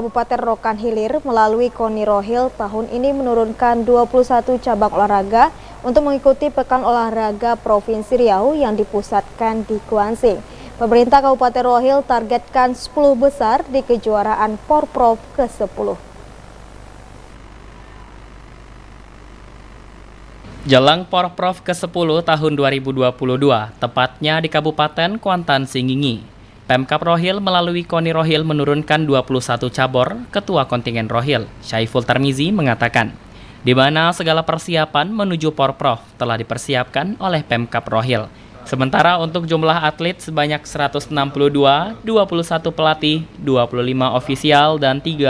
Kabupaten Rokan Hilir melalui Koni Rohil tahun ini menurunkan 21 cabang olahraga untuk mengikuti Pekan Olahraga Provinsi Riau yang dipusatkan di Kuansing. Pemerintah Kabupaten Rohil targetkan 10 besar di kejuaraan Porprov ke-10. Jelang Porprov ke-10 tahun 2022, tepatnya di Kabupaten Kuantan Singingi. Pemkap Rohil melalui Koni Rohil menurunkan 21 cabur, Ketua Kontingen Rohil, Syaiful Tarmizi mengatakan, di mana segala persiapan menuju Porprov telah dipersiapkan oleh Pemkap Rohil. Sementara untuk jumlah atlet sebanyak 162, 21 pelatih, 25 ofisial, dan 36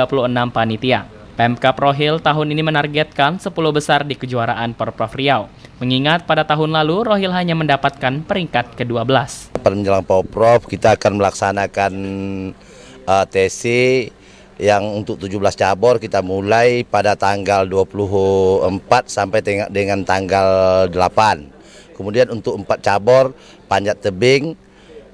panitia. Pemkap Rohil tahun ini menargetkan 10 besar di kejuaraan Porprov Riau. Mengingat pada tahun lalu Rohil hanya mendapatkan peringkat ke-12. Menjelang Porprov kita akan melaksanakan uh, eh, TC yang untuk 17 cabur kita mulai pada tanggal 24 sampai dengan tanggal 8. Kemudian untuk 4 cabur panjat tebing,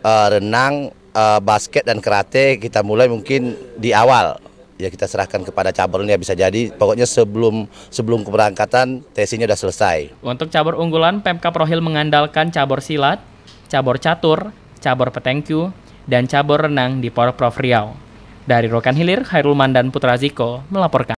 uh, renang, uh, basket dan karate kita mulai mungkin di awal ya kita serahkan kepada cabur ya bisa jadi pokoknya sebelum sebelum keberangkatan tesinya sudah selesai. Untuk cabur unggulan Pemkap Rohil mengandalkan cabur silat, cabur catur, cabur petengku, dan cabur renang di Porprov Riau. Dari Rokan Hilir, Hairul Mandan Putra Ziko melaporkan.